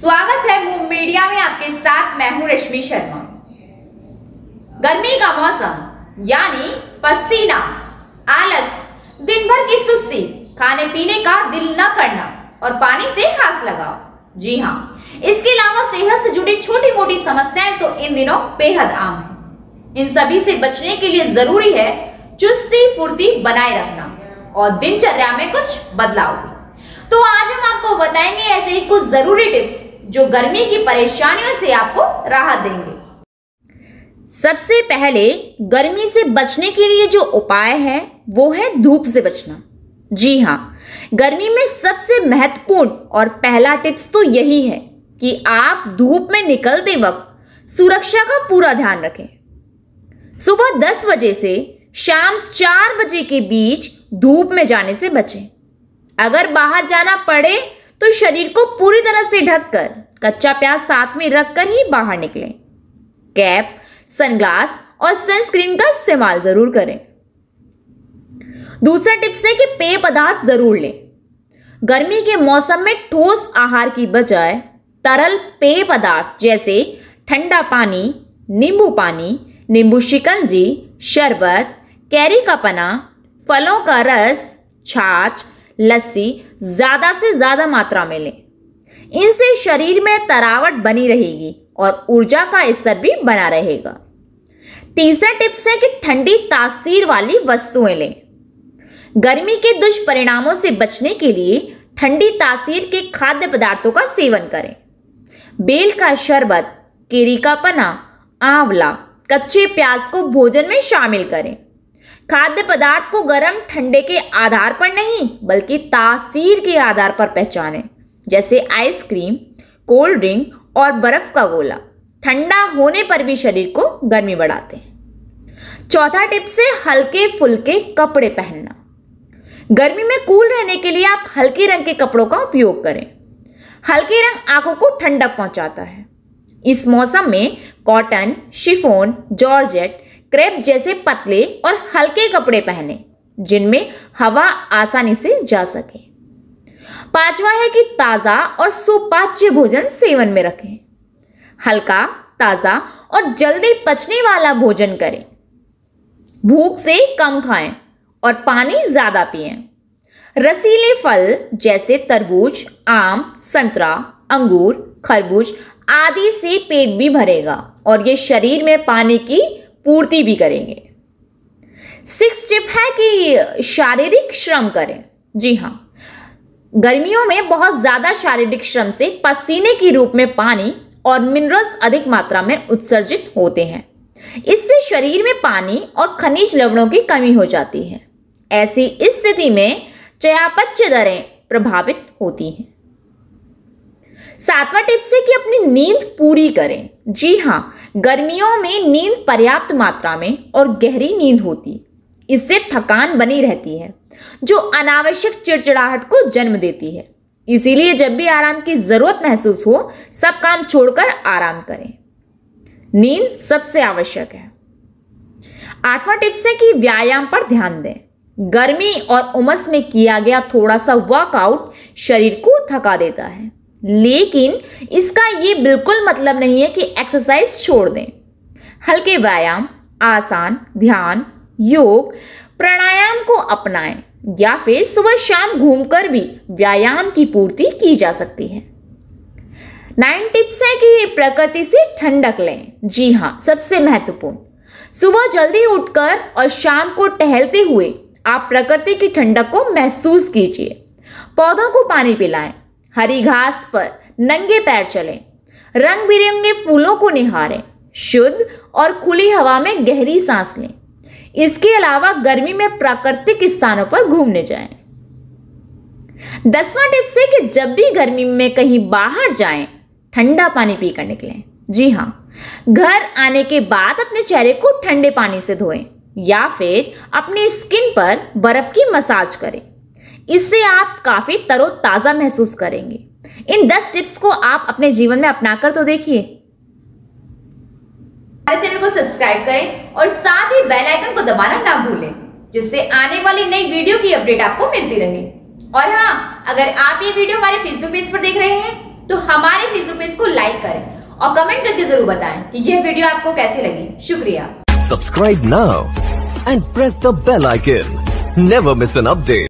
स्वागत है move media में आपके साथ मैं हूं रश्मि शर्मा गर्मी का मौसम यानी पसीना आलस दिन भर की सुस्ती खाने पीने का दिल न करना और पानी से खास लगाओ जी हाँ इसके अलावा सेहत से जुड़ी छोटी मोटी समस्याएं तो इन दिनों बेहद आम है इन सभी से बचने के लिए जरूरी है चुस्ती फुर्ती बनाए रखना और दिनचर्या में कुछ बदलाव तो आज हम आपको बताएंगे ऐसे ही कुछ जरूरी टिप्स जो गर्मी की परेशानियों से आपको राहत देंगे सबसे पहले गर्मी से बचने के लिए जो उपाय है वो है धूप से बचना जी हाँ गर्मी में सबसे महत्वपूर्ण और पहला टिप्स तो यही है कि आप धूप में निकलते वक्त सुरक्षा का पूरा ध्यान रखें सुबह 10 बजे से शाम 4 बजे के बीच धूप में जाने से बचें अगर बाहर जाना पड़े तो शरीर को पूरी तरह से ढककर कच्चा प्याज साथ में रखकर ही बाहर निकलें कैप सनग्लास और सनस्क्रीन का इस्तेमाल जरूर करें दूसरा टिप्स है कि पेय पदार्थ जरूर लें गर्मी के मौसम में ठोस आहार की बजाय तरल पेय पदार्थ जैसे ठंडा पानी नींबू पानी नींबू शिकंजी शरबत कैरी का पना फलों का रस छाछ लस्सी ज़्यादा से ज़्यादा मात्रा में लें इनसे शरीर में तरावट बनी रहेगी और ऊर्जा का स्तर भी बना रहेगा तीसरा टिप्स है कि ठंडी तासीर वाली वस्तुएं लें गर्मी के दुष्परिणामों से बचने के लिए ठंडी तासीर के खाद्य पदार्थों का सेवन करें बेल का शरबत केरी का पना आंवला कच्चे प्याज को भोजन में शामिल करें खाद्य पदार्थ को गर्म ठंडे के आधार पर नहीं बल्कि तासीर के आधार पर पहचाने जैसे आइसक्रीम कोल्ड ड्रिंक और बर्फ का गोला ठंडा होने पर भी शरीर को गर्मी बढ़ाते हैं चौथा टिप से हल्के फुल्के कपड़े पहनना गर्मी में कूल रहने के लिए आप हल्के रंग के कपड़ों का उपयोग करें हल्के रंग आंखों को ठंडक पहुंचाता है इस मौसम में कॉटन शिफोन जॉर्जेट क्रेप जैसे पतले और हल्के कपड़े पहने जिनमें हवा आसानी से जा सके पांचवा है कि ताज़ा और सुपाच्य भोजन सेवन में रखें हल्का ताज़ा और जल्दी पचने वाला भोजन करें भूख से कम खाएं और पानी ज़्यादा पिए रसीले फल जैसे तरबूज आम संतरा अंगूर खरबूज आदि से पेट भी भरेगा और ये शरीर में पानी की पूर्ति भी करेंगे सिक्स टिप है कि शारीरिक श्रम करें जी हाँ गर्मियों में बहुत ज़्यादा शारीरिक श्रम से पसीने के रूप में पानी और मिनरल्स अधिक मात्रा में उत्सर्जित होते हैं इससे शरीर में पानी और खनिज लवणों की कमी हो जाती है ऐसी स्थिति में चयापच्य दरें प्रभावित होती हैं सातवां टिप्स है कि अपनी नींद पूरी करें जी हाँ गर्मियों में नींद पर्याप्त मात्रा में और गहरी नींद होती इससे थकान बनी रहती है जो अनावश्यक चिड़चिड़ाहट को जन्म देती है इसीलिए जब भी आराम की जरूरत महसूस हो सब काम छोड़कर आराम करें नींद सबसे आवश्यक है आठवां टिप्स है कि व्यायाम पर ध्यान दें गर्मी और उमस में किया गया थोड़ा सा वर्कआउट शरीर को थका देता है लेकिन इसका ये बिल्कुल मतलब नहीं है कि एक्सरसाइज छोड़ दें हल्के व्यायाम आसान ध्यान योग प्राणायाम को अपनाएं या फिर सुबह शाम घूमकर भी व्यायाम की पूर्ति की जा सकती है नाइन टिप्स है कि प्रकृति से ठंडक लें जी हाँ सबसे महत्वपूर्ण सुबह जल्दी उठकर और शाम को टहलते हुए आप प्रकृति की ठंडक को महसूस कीजिए पौधों को पानी पिलाएं हरी घास पर नंगे पैर चलें रंग बिरंगे फूलों को निहारें शुद्ध और खुली हवा में गहरी सांस लें इसके अलावा गर्मी में प्राकृतिक स्थानों पर घूमने जाएं। दसवां टिप्स है कि जब भी गर्मी में कहीं बाहर जाएं, ठंडा पानी पीकर निकलें जी हाँ घर आने के बाद अपने चेहरे को ठंडे पानी से धोएं या फिर अपनी स्किन पर बर्फ की मसाज करें इससे आप काफ़ी तरोताज़ा महसूस करेंगे इन दस टिप्स को आप अपने जीवन में अपनाकर तो देखिए हमारे चैनल को सब्सक्राइब करें और साथ ही बेल आइकन को दबाना ना भूलें जिससे आने वाली नई वीडियो की अपडेट आपको मिलती रहे और हाँ अगर आप ये वीडियो हमारे फेसबुक पेज पर देख रहे हैं तो हमारे फेसबुक पेज को लाइक करें और कमेंट करके जरूर बताएं कि यह वीडियो आपको कैसी लगी शुक्रिया subscribe now and press the bell icon never miss an update